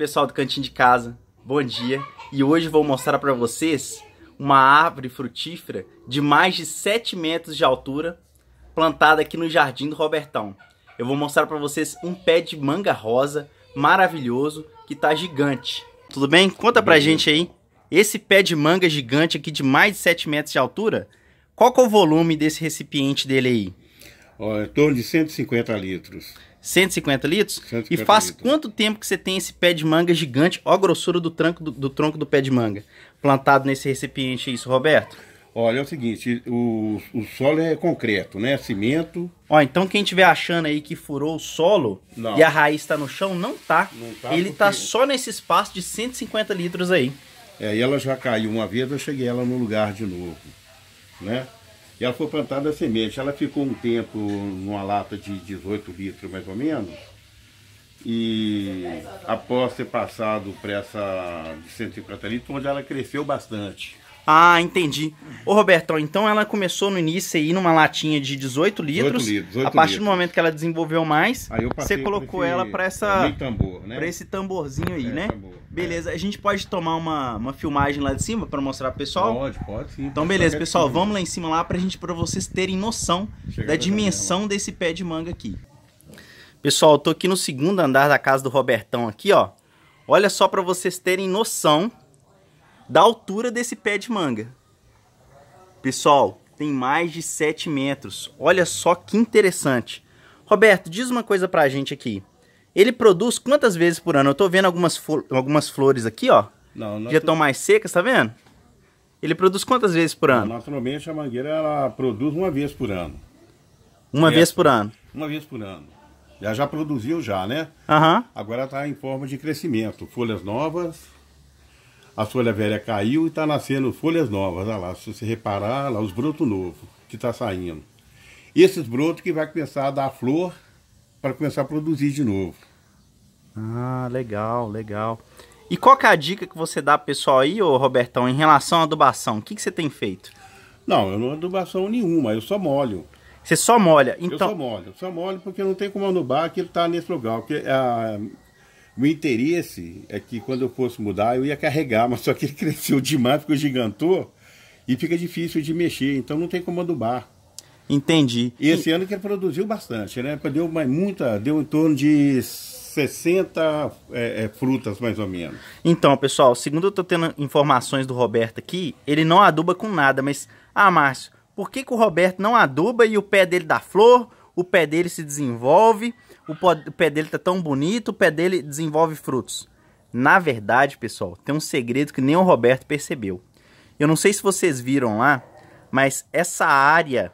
Pessoal do Cantinho de Casa, bom dia! E hoje vou mostrar para vocês uma árvore frutífera de mais de 7 metros de altura plantada aqui no Jardim do Robertão. Eu vou mostrar para vocês um pé de manga rosa maravilhoso que tá gigante. Tudo bem? Conta pra gente aí. Esse pé de manga gigante aqui de mais de 7 metros de altura, qual que é o volume desse recipiente dele aí? Ó, em torno de 150 litros. 150 litros? 150 e faz litros. quanto tempo que você tem esse pé de manga gigante, ó a grossura do, tranco, do, do tronco do pé de manga, plantado nesse recipiente isso, Roberto? Olha, é o seguinte, o, o solo é concreto, né? Cimento. Ó, então quem estiver achando aí que furou o solo não. e a raiz está no chão, não tá. Não tá Ele porque... tá só nesse espaço de 150 litros aí. É, e ela já caiu uma vez, eu cheguei ela no lugar de novo, né? E ela foi plantada a semente. Ela ficou um tempo numa lata de 18 litros, mais ou menos. E após ter passado para essa de 150 litros, onde ela cresceu bastante. Ah, entendi. Ô, Robertão, então ela começou no início aí numa latinha de 18 litros. 18 litros 18 a partir litros. do momento que ela desenvolveu mais, você colocou esse, ela para essa tambor, né? pra esse tamborzinho aí, é, né? Tambor. Beleza, é. a gente pode tomar uma, uma filmagem lá de cima para mostrar pro pessoal? Pode, pode sim. Então beleza, pessoal, vamos lá em cima lá pra gente para vocês terem noção Chega da dimensão desse pé de manga aqui. Pessoal, eu tô aqui no segundo andar da casa do Robertão aqui, ó. Olha só para vocês terem noção da altura desse pé de manga. Pessoal, tem mais de 7 metros. Olha só que interessante. Roberto, diz uma coisa pra gente aqui. Ele produz quantas vezes por ano? Eu tô vendo algumas, algumas flores aqui, ó. Não, já estão mais secas, tá vendo? Ele produz quantas vezes por ano? naturalmente a mangueira ela produz uma vez por ano. Uma vez por ano? Uma vez por ano. Já já produziu já, né? Aham. Uhum. Agora está em forma de crescimento. Folhas novas, a folha velha caiu e está nascendo folhas novas. Olha lá, se você reparar, lá os brotos novos que está saindo. Esses brotos que vai começar a dar flor para começar a produzir de novo. Ah, legal, legal. E qual que é a dica que você dá pro pessoal aí, ô Robertão, em relação à adubação? O que, que você tem feito? Não, eu não adubação nenhuma, eu só molho. Você só molha? Então... Eu só então molho, só molho porque não tem como adubar que ele está nesse lugar. Porque a, meu interesse é que quando eu fosse mudar eu ia carregar, mas só que ele cresceu demais, porque gigantou e fica difícil de mexer, então não tem como adubar. Entendi. E esse e... ano que ele produziu bastante, né? Deu mais, muita, deu em torno de 60 é, é, frutas, mais ou menos. Então, pessoal, segundo eu estou tendo informações do Roberto aqui, ele não aduba com nada, mas... Ah, Márcio, por que, que o Roberto não aduba e o pé dele dá flor, o pé dele se desenvolve o pé dele tá tão bonito, o pé dele desenvolve frutos. Na verdade, pessoal, tem um segredo que nem o Roberto percebeu. Eu não sei se vocês viram lá, mas essa área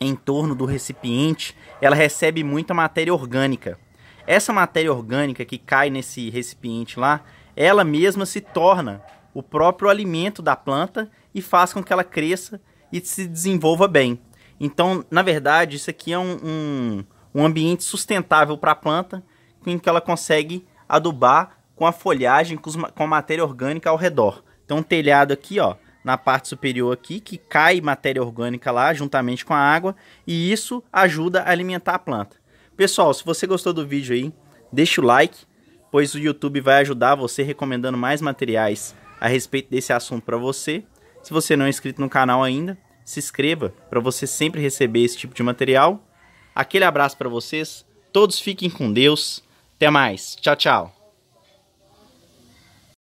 em torno do recipiente, ela recebe muita matéria orgânica. Essa matéria orgânica que cai nesse recipiente lá, ela mesma se torna o próprio alimento da planta e faz com que ela cresça e se desenvolva bem. Então, na verdade, isso aqui é um, um um ambiente sustentável para a planta, em que ela consegue adubar com a folhagem, com a matéria orgânica ao redor. Então, um telhado aqui, ó, na parte superior aqui, que cai matéria orgânica lá, juntamente com a água, e isso ajuda a alimentar a planta. Pessoal, se você gostou do vídeo aí, deixa o like, pois o YouTube vai ajudar você recomendando mais materiais a respeito desse assunto para você. Se você não é inscrito no canal ainda, se inscreva para você sempre receber esse tipo de material. Aquele abraço para vocês. Todos fiquem com Deus. Até mais. Tchau, tchau.